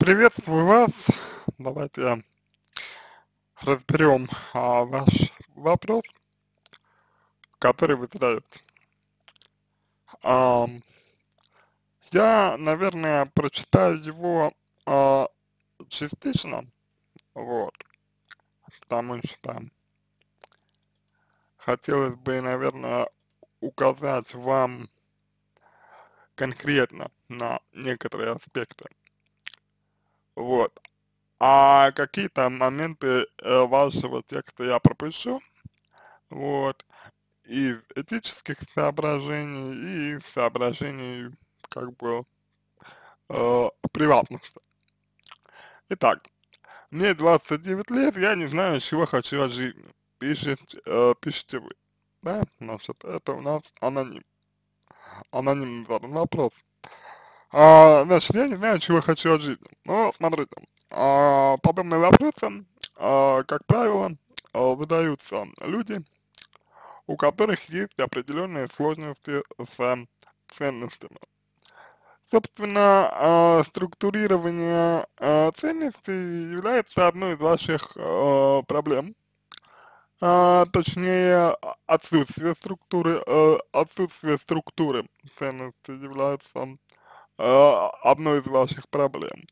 Приветствую вас. Давайте разберем а, ваш вопрос, который вы задаете. А, я, наверное, прочитаю его а, частично, вот, потому что хотелось бы, наверное, указать вам конкретно на некоторые аспекты. Вот. А какие-то моменты э, вашего текста я пропущу, вот, из этических соображений и из соображений, как бы, э, приватности. Итак, мне 29 лет, я не знаю, чего хочу от жизни. Пишите, э, пишите вы. Да, значит, это у нас аноним. Аноним задан вопрос. Э, а, значит, я не знаю, чего хочу от жизни. Но ну, смотрите, а, подобные вопросы, а, как правило, а, выдаются люди, у которых есть определенные сложности с а, ценностями. Собственно, а, структурирование а, ценностей является одной из ваших а, проблем, а, точнее отсутствие структуры, а, отсутствие структуры ценностей является Э, одной из ваших проблем.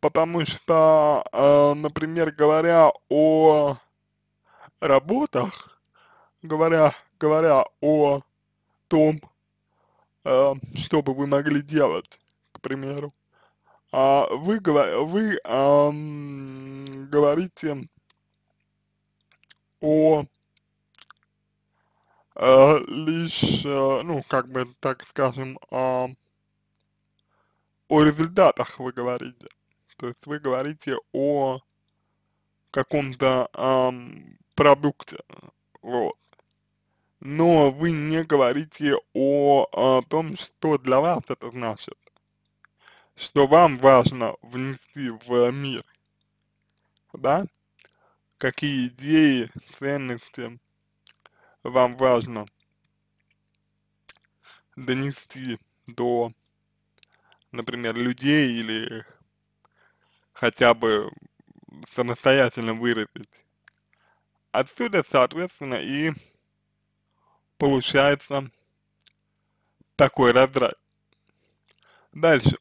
Потому что, э, например, говоря о работах, говоря, говоря о том, э, что бы вы могли делать, к примеру, а вы, вы эм, говорите о лишь, ну, как бы так скажем, о результатах вы говорите. То есть вы говорите о каком-то эм, продукте, вот. Но вы не говорите о, о том, что для вас это значит, что вам важно внести в мир, да? Какие идеи, ценности вам важно донести до например, людей или хотя бы самостоятельно выразить. Отсюда, соответственно, и получается такой раздрай. Дальше.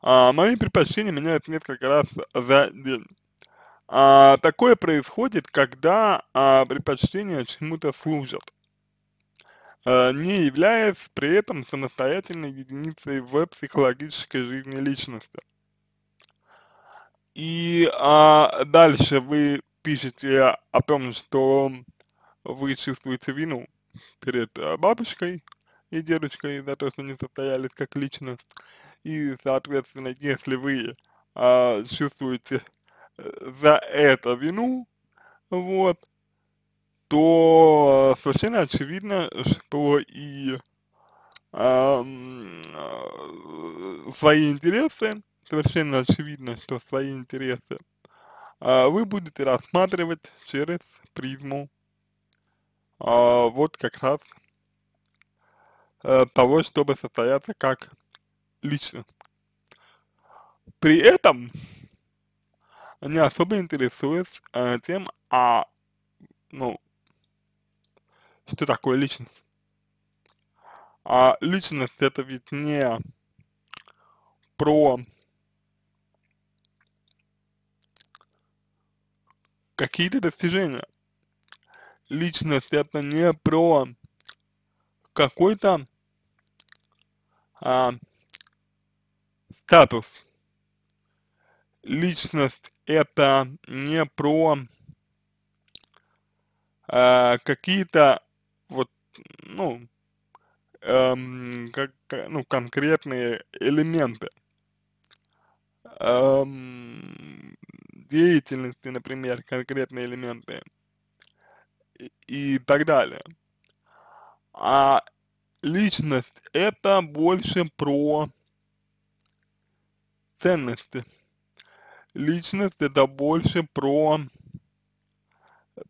А, мои предпочтения меняют несколько раз за день. А, такое происходит, когда а, предпочтения чему-то служат. Э, не являясь при этом самостоятельной единицей в психологической жизни личности. И а, дальше вы пишете о том, что вы чувствуете вину перед э, бабушкой и дедушкой за то, что не состоялись как личность. И, соответственно, если вы а, чувствуете э, за это вину, вот, то совершенно очевидно, что и а, свои интересы, совершенно очевидно, что свои интересы а, вы будете рассматривать через призму а, вот как раз а, того, чтобы состояться как личность. При этом не особо интересуюсь а, э, тем, а, ну, что такое личность. А личность это ведь не про какие-то достижения. Личность это не про какой-то а, статус. Личность это не про а, какие-то вот, ну, эм, как, ну, конкретные элементы эм, деятельности, например, конкретные элементы и, и так далее. А личность это больше про ценности. Личность это больше про,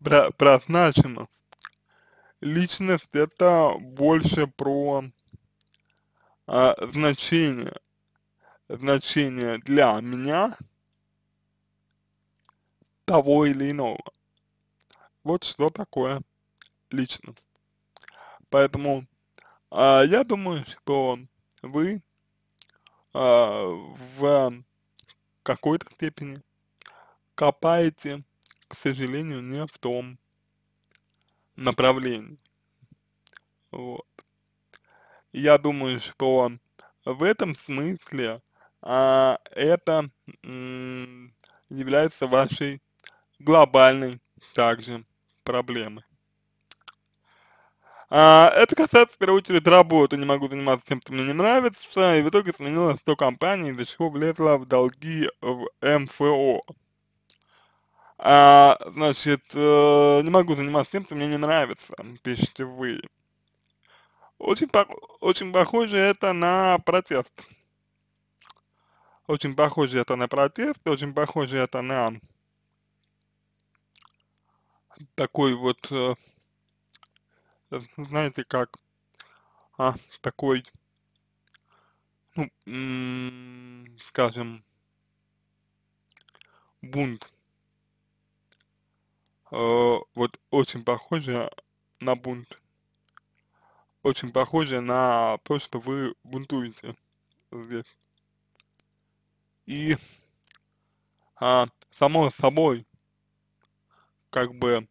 про, про значимость личность это больше про а, значение, значение для меня того или иного. Вот что такое личность. Поэтому а, я думаю, что вы а, в какой-то степени копаете, к сожалению, не в том направлений. Вот. Я думаю, что в этом смысле а, это является вашей глобальной также проблемой. А, это касается в первую очередь работы. Не могу заниматься тем, что мне не нравится. И в итоге сменила 100 компаний, из-за чего влезла в долги в МФО. А, значит, э, не могу заниматься тем, что мне не нравится, пишите вы. Очень, по очень похоже это на протест. Очень похоже это на протест, очень похоже это на такой вот, э, э, знаете, как, а, такой, ну, скажем, бунт Э, вот очень похоже на бунт. Очень похоже на то, что вы бунтуете здесь. И а, само собой, как бы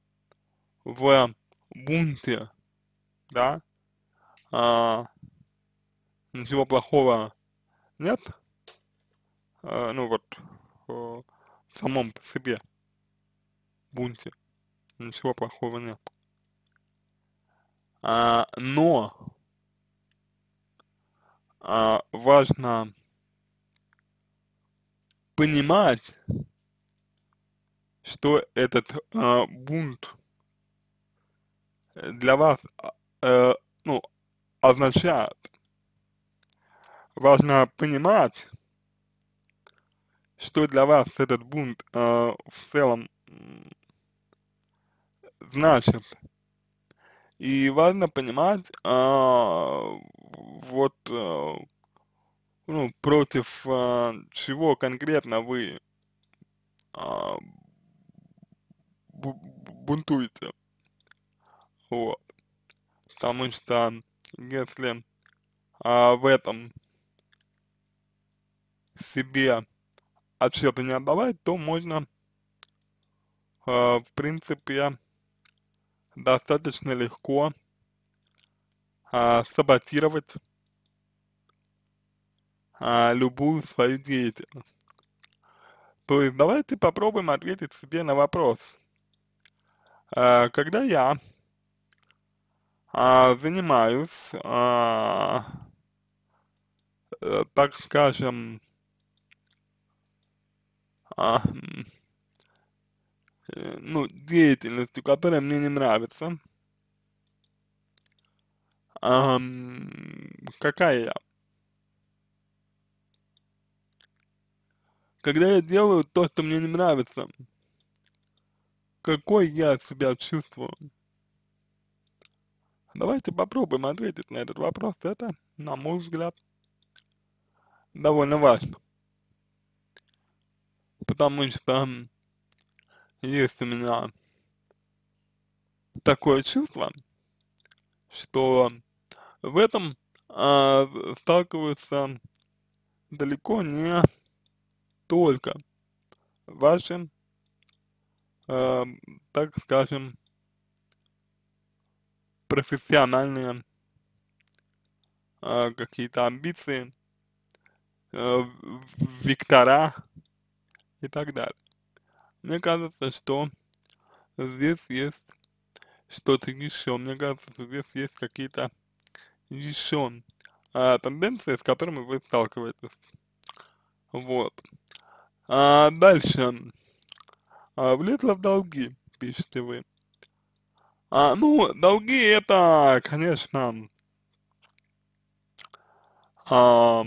в бунте, да, а, ничего плохого нет, а, ну вот, э, в самом по себе бунте. Ничего плохого нет. А, но а, важно понимать, что этот а, бунт э, для вас а, э, ну, означает. Важно понимать, что для вас этот бунт а, в целом значит. И важно понимать, а, вот, а, ну, против а, чего конкретно вы а, бунтуете. Вот. Потому что если а, в этом себе отчета не отдавать, то можно, а, в принципе, достаточно легко а, саботировать а, любую свою деятельность. То есть давайте попробуем ответить себе на вопрос. А, когда я а, занимаюсь, а, э, так скажем, а, ну, деятельностью, которая мне не нравится, а, какая я? Когда я делаю то, что мне не нравится, какой я себя чувствую? Давайте попробуем ответить на этот вопрос. Это, на мой взгляд, довольно важно. Потому что есть у меня такое чувство, что в этом а, сталкиваются далеко не только ваши, а, так скажем, профессиональные а, какие-то амбиции, а, вектора и так далее. Мне кажется, что здесь есть что-то еще. Мне кажется, что здесь есть какие-то еще а, тенденции, с которыми вы сталкиваетесь. Вот. А, дальше. А, влезла в долги, пишите вы. А, ну, долги это, конечно, а,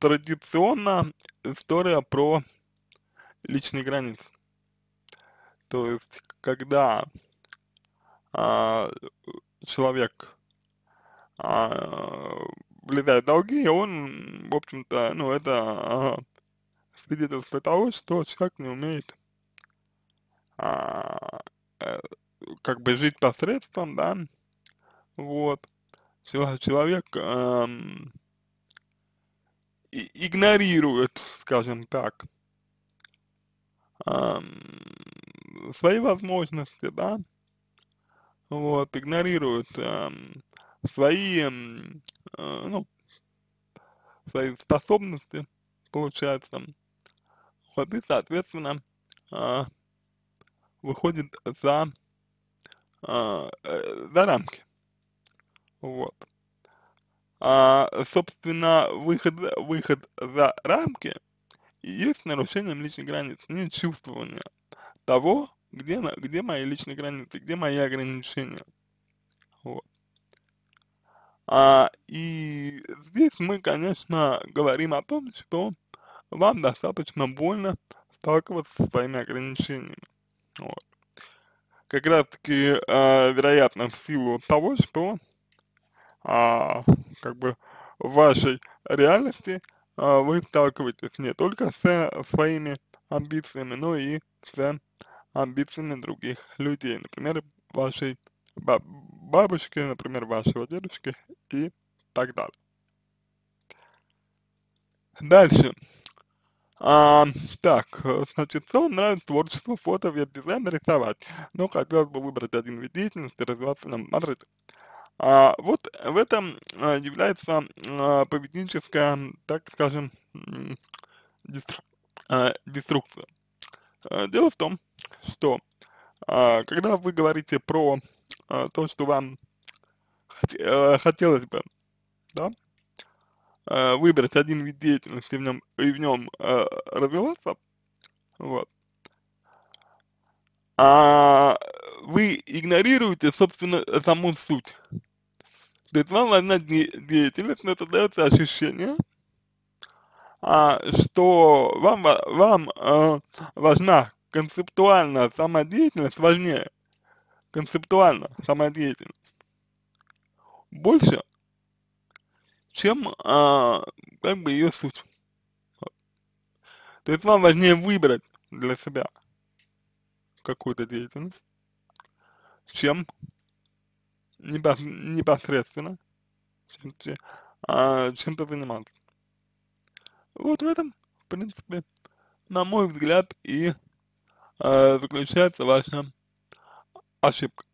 традиционно история про личных границ. То есть, когда а, человек а, влезает в долги, он, в общем-то, ну, это а, свидетельство того, что человек не умеет а, э, как бы жить посредством, да, вот, человек эм, игнорирует, скажем так, свои возможности, да, вот, игнорируют свои, э, ну, свои способности, получается, вот, и, соответственно, а, выходит за, а, э, за рамки. Вот. А, собственно, выход, выход за рамки – и есть нарушением личных границ, нет чувствования того, где, где мои личные границы, где мои ограничения. Вот. А, и здесь мы, конечно, говорим о том, что вам достаточно больно сталкиваться со своими ограничениями. Вот. Как раз таки, э, вероятно, в силу того, что а, как бы в вашей реальности а, вы сталкиваетесь не только с э, своими амбициями, но и с амбициями других людей, например, вашей бабушки, например, вашего дедушки и так далее. Дальше. А, так, э, значит, что нравится творчество, фото, веб-дизайн, рисовать, но хотелось бы выбрать один вид деятельности, развиваться на Смотрите, а, вот в этом а, является а, поведенческая, так скажем, а, деструкция. А, дело в том, что а, когда вы говорите про а, то, что вам хот э, хотелось бы, да, а, выбрать один вид деятельности в нем, и в нем а, развиваться, вот, а вы игнорируете, собственно, саму суть. То есть вам важна де деятельность, но создается ощущение, а, что вам, вам а, важна концептуально самодеятельность, важнее концептуально самодеятельность. Больше, чем а, как бы ее суть. То есть вам важнее выбрать для себя какую-то деятельность, чем непосредственно, чем-то а, заниматься. Вот в этом, в принципе, на мой взгляд, и э, заключается ваша ошибка.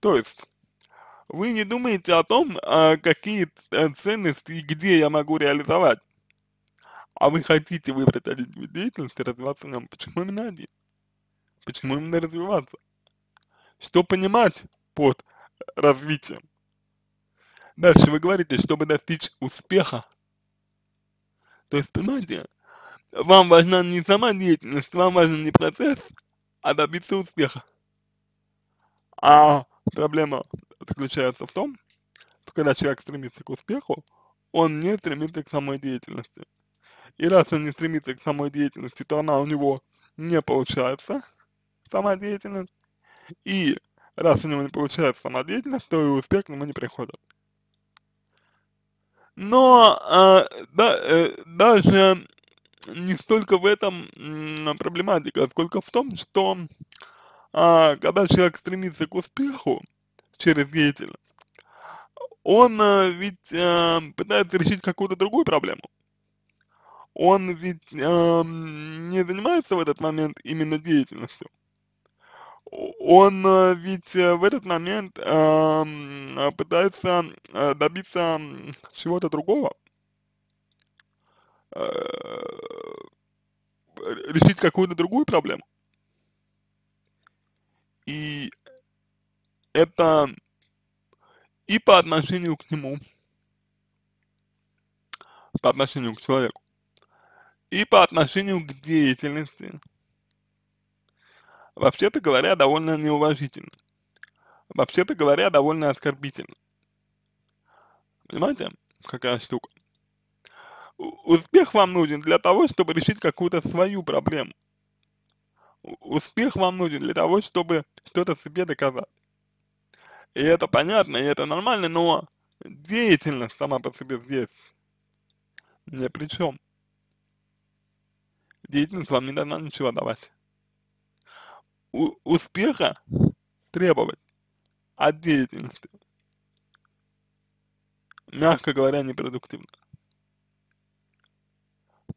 То есть, вы не думаете о том, э, какие ценности и где я могу реализовать, а вы хотите выбрать один вид деятельности, развиваться в нем. Почему именно один? Почему именно развиваться? Что понимать под развитием? Дальше вы говорите, чтобы достичь успеха. То есть, понимаете, вам важна не сама деятельность, вам важен не процесс, а добиться успеха. А проблема заключается в том, что когда человек стремится к успеху, он не стремится к самой деятельности. И раз он не стремится к самой деятельности, то она у него не получается, сама деятельность, и раз у него не получается самодеятельность, то и успех к нему не приходит. Но э, да, э, даже не столько в этом э, проблематика, сколько в том, что э, когда человек стремится к успеху через деятельность, он э, ведь э, пытается решить какую-то другую проблему. Он ведь э, не занимается в этот момент именно деятельностью он э, ведь э, в этот момент эм, э, пытается добиться чего-то другого, решить какую-то другую проблему. И это и по отношению к нему, по отношению к человеку, и по отношению к деятельности вообще-то говоря, довольно неуважительно. Вообще-то говоря, довольно оскорбительно. Понимаете, какая штука? Успех вам нужен для того, чтобы решить какую-то свою проблему. Успех вам нужен для того, чтобы что-то себе доказать. И это понятно, и это нормально, но деятельность сама по себе здесь не при чем. Деятельность вам не должна ничего давать успеха требовать от деятельности, мягко говоря, непродуктивно.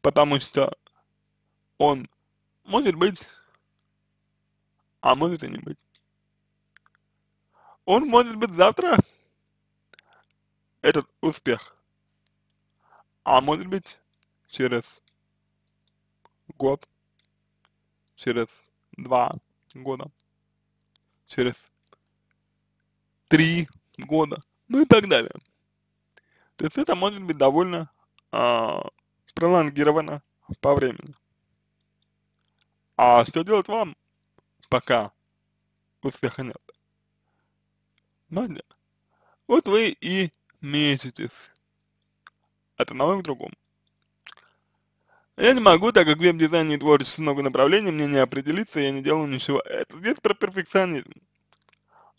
Потому что он может быть, а может и не быть. Он может быть завтра, этот успех, а может быть через год, через два, года, через три года, ну и так далее. То есть это может быть довольно а, пролонгировано по времени. А что делать вам, пока успеха нет? Знаете, вот вы и мечетесь от одного к другому. Я не могу, так как в веб-дизайне и творчестве много направлений, мне не определиться, я не делаю ничего. Это здесь про перфекционизм.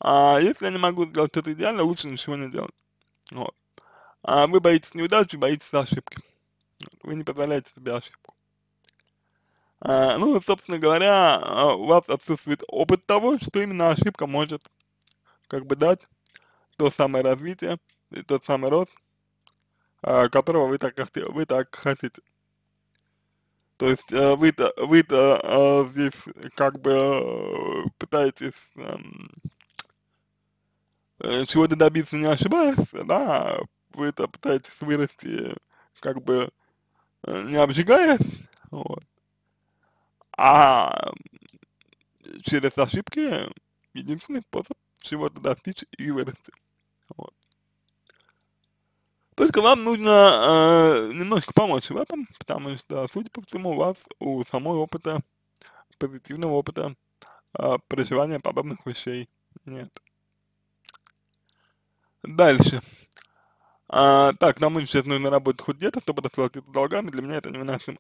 А если я не могу сделать это идеально, лучше ничего не делать. Вот. А вы боитесь неудачи, боитесь ошибки. Вы не позволяете себе ошибку. А, ну, собственно говоря, а, у вас отсутствует опыт того, что именно ошибка может как бы дать то самое развитие, тот самый рост, а, которого вы так, вы так хотите. То есть вы-то э, вы -то, э, здесь как бы э, пытаетесь эм, э, чего-то добиться, не ошибаясь, да, вы-то пытаетесь вырасти как бы э, не обжигаясь, вот. А через ошибки единственный способ чего-то достичь и вырасти. Вот. Только вам нужно э, немножко помочь в этом, потому что, судя по всему, у вас у самого опыта, позитивного опыта э, проживания подобных вещей нет. Дальше. А, так, нам сейчас нужно работать хоть где-то, чтобы расплатиться долгами, для меня это не невыносимо.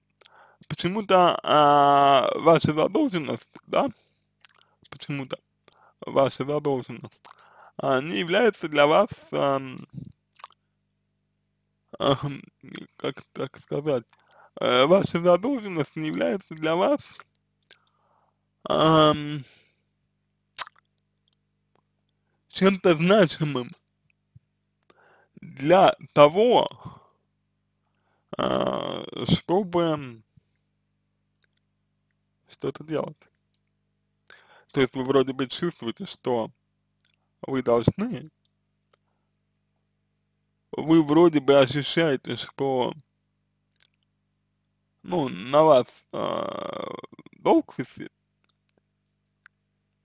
Почему-то а, ваша задолженность, да, почему-то ваша задолженность а, не является для вас а, как так сказать, э, ваша задолженность не является для вас чем-то значимым для того, а, чтобы что-то делать. То есть вы вроде бы чувствуете, что вы должны, вы вроде бы ощущаете, что ну, на вас э, долг висит,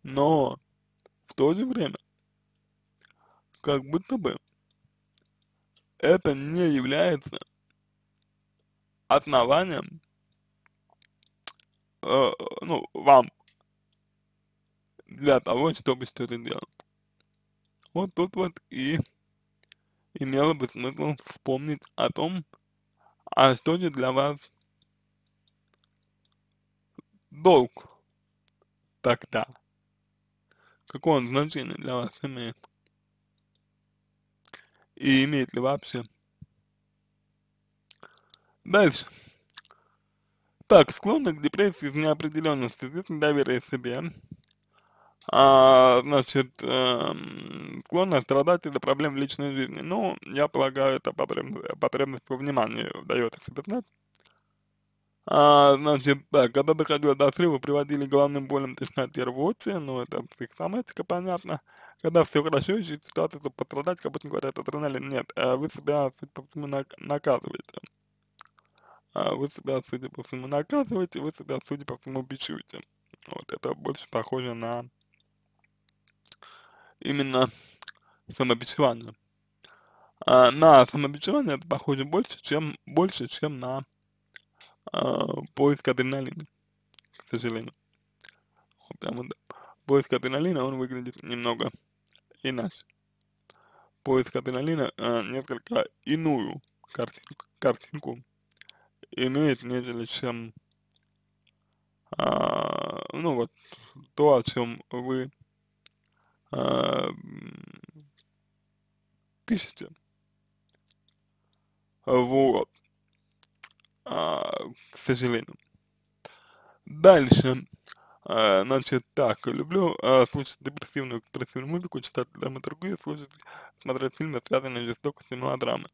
но в то же время, как будто бы, это не является основанием, э, ну, вам для того, чтобы что-то делать. Вот тут вот и имело бы смысл вспомнить о том, а что же для вас долг тогда? Какое он значение для вас имеет? И имеет ли вообще? Дальше. Так, склонны к депрессии из неопределенности, здесь недоверие себе, а, значит, э, эм, склонность страдать из-за проблем в личной жизни. Ну, я полагаю, это потребность э, во вниманию дает себе знать. А, значит, да, когда доходило до срыва, приводили к главным болям тесноте рвоте, ну, это психосоматика, понятно. Когда все хорошо, еще ситуация, чтобы пострадать, как будто говорят, адреналин нет, а вы себя, судя по всему, наказываете. А вы себя, судя по всему, наказываете, вы себя, судя по всему, бичуете. Вот, это больше похоже на именно самобичевание. А, на самобичевание это похоже больше, чем, больше, чем на а, поиск адреналина, к сожалению. Потому что поиск адреналина, он выглядит немного иначе. Поиск адреналина а, несколько иную картинку, картинку имеет, нежели чем, а, ну вот, то, о чем вы а, пишете. Вот. А, к сожалению. Дальше. А, значит, так, люблю а, слушать депрессивную, депрессивную музыку, читать драматургию, слушать, смотреть фильмы, связанные с жестокостью мелодрамы.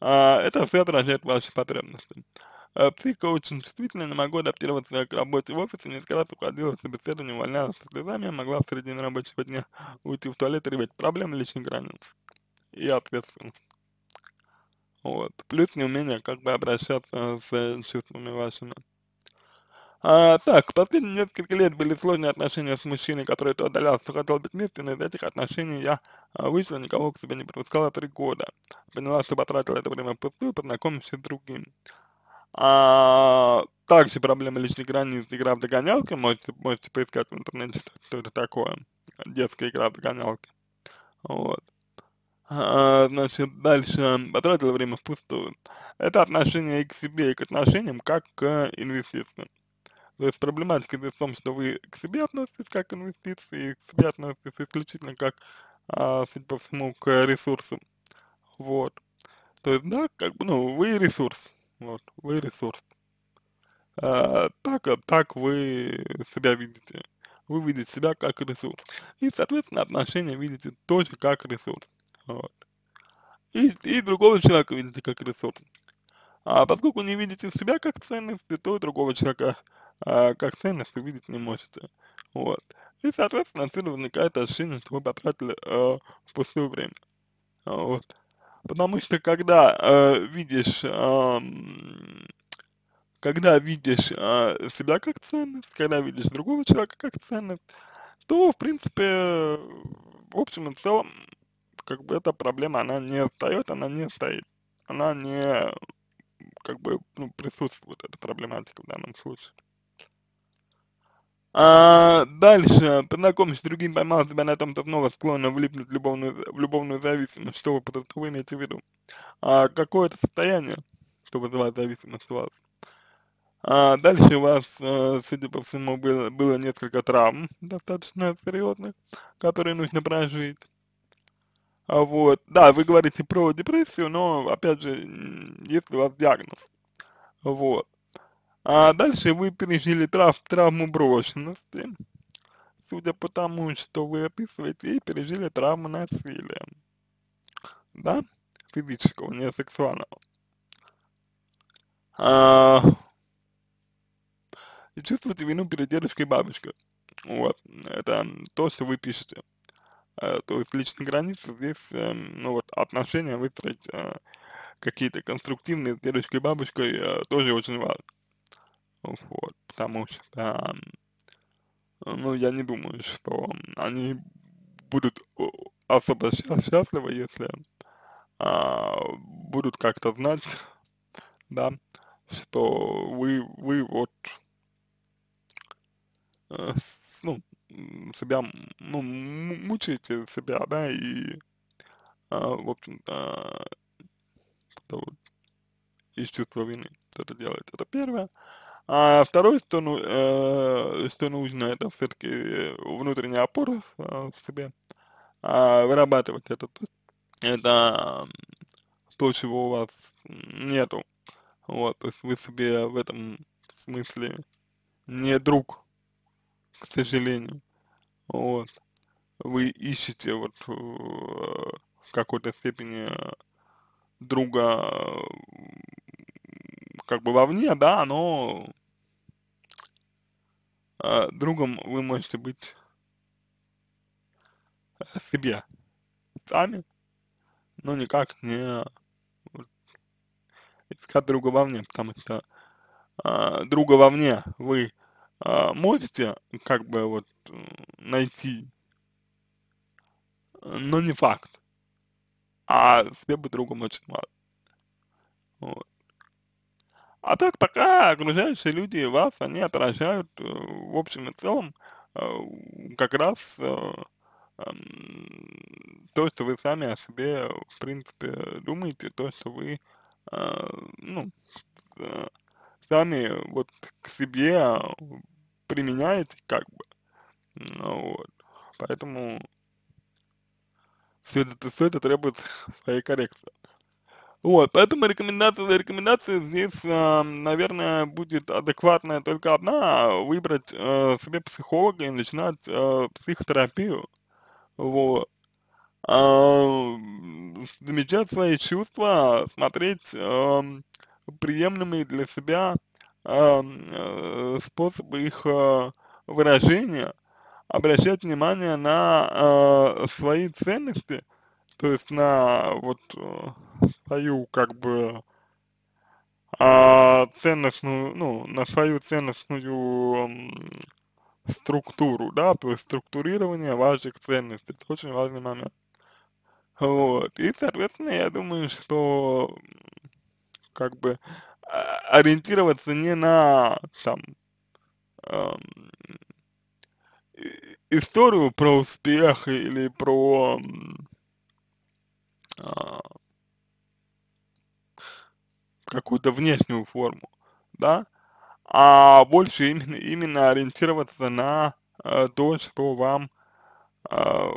А, это все отражает ваши потребности. При а, коучинг ну, не могу адаптироваться к работе в офисе, несколько раз уходила в собеседования, увольнялась со слезами, могла в середине рабочего дня уйти в туалет и ребят. Проблемы личных границ и ответственность. Вот. Плюс неумение как бы обращаться с э, чувствами вашими. А, так, последние несколько лет были сложные отношения с мужчиной, который то отдалялся, то хотел быть вместе, но из этих отношений я а, вышла, никого к себе не пропускала три года. Поняла, что потратила это время впустую, познакомившись с другим. А, также проблема личных границ, игра в догонялки, можете, можете поискать в интернете, что, что это такое, детская игра в догонялки. Вот. А, значит, дальше потратил время впустую. Это отношение и к себе, и к отношениям, как к инвестициям. То есть проблематика здесь в том, что вы к себе относитесь как к инвестиции, и к себе относитесь исключительно как, а, судя по всему, к ресурсам. Вот. То есть, да, как бы, ну, вы ресурс, вот, вы ресурс. А, так, а, так вы себя видите. Вы видите себя как ресурс. И, соответственно, отношения видите тоже как ресурс. Вот. И, и другого человека видите как ресурс. А поскольку не видите себя как ценность, то и другого человека а, как ценность вы видеть не можете. Вот. И, соответственно, отсюда возникает ощущение, что вы потратили э, впустую время. Вот. Потому что когда э, видишь, э, когда видишь э, себя как ценность, когда видишь другого человека как ценность, то, в принципе, в общем и целом, как бы эта проблема, она не встает, она не стоит, она не, как бы, ну, присутствует, эта проблематика в данном случае. А дальше, познакомься с другим, поймал себя на том, что снова склонна влипнуть в любовную, в любовную зависимость. Что вы, что вы имеете в виду? А какое это состояние, что вызывает зависимость у вас? А дальше у вас, э, судя по всему, было, было несколько травм достаточно серьезных, которые нужно прожить. А вот, да, вы говорите про депрессию, но, опять же, если у вас диагноз, вот, а дальше вы пережили трав травму брошенности, судя по тому, что вы описываете, и пережили травму насилия. Да? Физического, не сексуального. А, и чувствуете вину перед дедушкой и бабушкой. Вот, это то, что вы пишете. А, то есть личные границы здесь, э, ну вот, отношения выстроить э, какие-то конструктивные с дедушкой и бабушкой э, тоже очень важно. Вот, потому что, ну, я не думаю, что они будут э, особо счастливы, если а, будут как-то знать, да, что вы, вы вот, э, ну, себя, ну, мучаете себя, да, и, э, в общем-то, из чувства вины это то делает. Это первое. А второе, что, ну, э, что нужно, это все-таки э, внутренняя опора э, в себе э, вырабатывать. этот это то, чего у вас нету. Вот, то есть вы себе в этом смысле не друг, к сожалению. Вот. Вы ищете вот э, в какой-то степени друга как бы вовне, да, но э, другом вы можете быть э, себе сами, но никак не искать друга вовне, потому что э, друга вовне вы э, можете как бы вот найти, но не факт, а себе бы другом очень мало. Вот. А так пока окружающие люди вас, они отражают э, в общем и целом э, как раз э, эм, то, что вы сами о себе, в принципе, думаете, то, что вы, ну, сами вот к себе применяете, как бы. Ну, вот. Поэтому все это, все это требует своей коррекции. Вот, поэтому рекомендация за рекомендацией здесь, а, наверное, будет адекватная только одна, выбрать э, себе психолога и начинать э, психотерапию, вот. А, замечать свои чувства, смотреть эм, приемлемые для себя эм, э, способы их выражения, обращать внимание на свои ценности, то есть на вот свою как бы а, ценностную, ну, на свою ценностную структуру, да, то есть структурирование ваших ценностей, это очень важный момент. Вот, и, соответственно, я думаю, что как бы а, ориентироваться не на там эм, историю про успех или про э, какую-то внешнюю форму, да, а больше именно, именно ориентироваться на э, то, что вам э,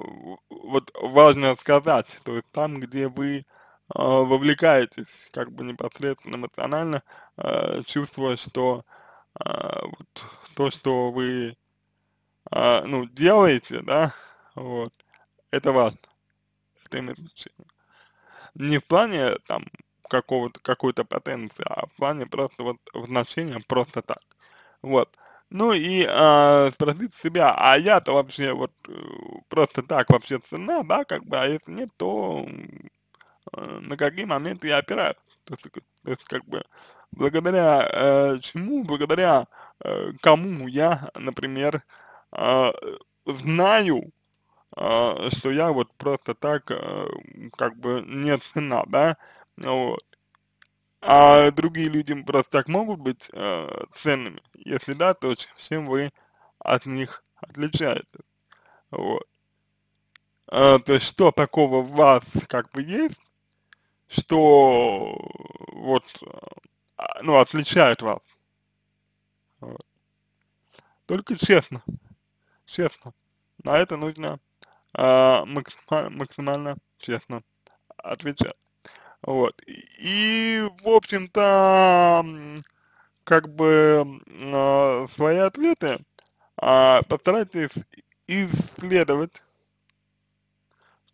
вот важно сказать, то есть там, где вы э, вовлекаетесь как бы непосредственно эмоционально, э, чувствуя, что э, вот, то, что вы э, ну, делаете, да, вот, это важно, это имеет значение. Не в плане там какого-то, какой-то потенции, а в плане просто вот в значения просто так. Вот. Ну и э, спросить себя, а я-то вообще вот э, просто так вообще цена, да, как бы, а если нет, то э, на какие моменты я опираюсь? То есть, то есть как бы, благодаря э, чему, благодаря э, кому я, например, э, знаю, э, что я вот просто так, э, как бы, не цена, да, вот. А другие люди просто так могут быть э, ценными? Если да, то чем вы от них отличаетесь? Вот. Э, то есть, что такого в вас как бы есть, что вот, а, ну, отличает вас? Вот. Только честно, честно, на это нужно э, а, максимально, максимально честно отвечать. Вот. И, в общем-то, как бы э, свои ответы э, а, постарайтесь исследовать,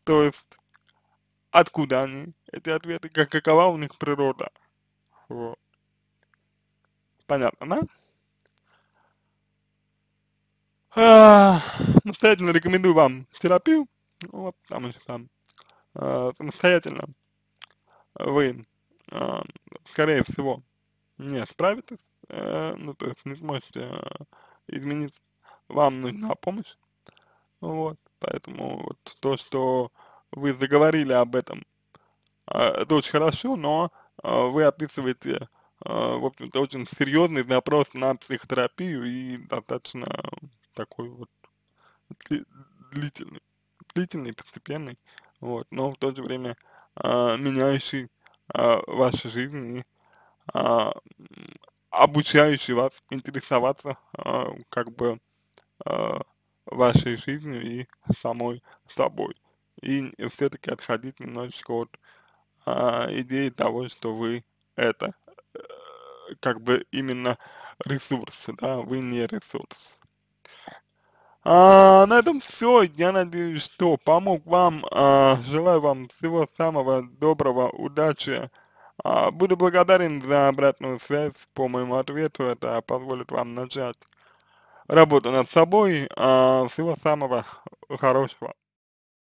то есть откуда они, эти ответы, как, какова у них природа. Вот. Понятно, да? А, настоятельно рекомендую вам терапию, вот, там там, э, самостоятельно вы, а, скорее всего, не справитесь, э, ну, то есть не сможете э, изменить. вам нужна помощь, вот, поэтому вот то, что вы заговорили об этом, а, это очень хорошо, но а, вы описываете, в общем-то, очень серьезный запрос на психотерапию и достаточно такой вот длительный, длительный, постепенный, вот, но в то же время а, меняющий а, вашу жизнь и а, обучающий вас интересоваться а, как бы а, вашей жизнью и самой собой. И все-таки отходить немножечко от а, идеи того, что вы это э, как бы именно ресурс, да, вы не ресурс. А, на этом все. Я надеюсь, что помог вам. А, желаю вам всего самого доброго, удачи. А, буду благодарен за обратную связь по моему ответу. Это позволит вам начать работу над собой. А, всего самого хорошего.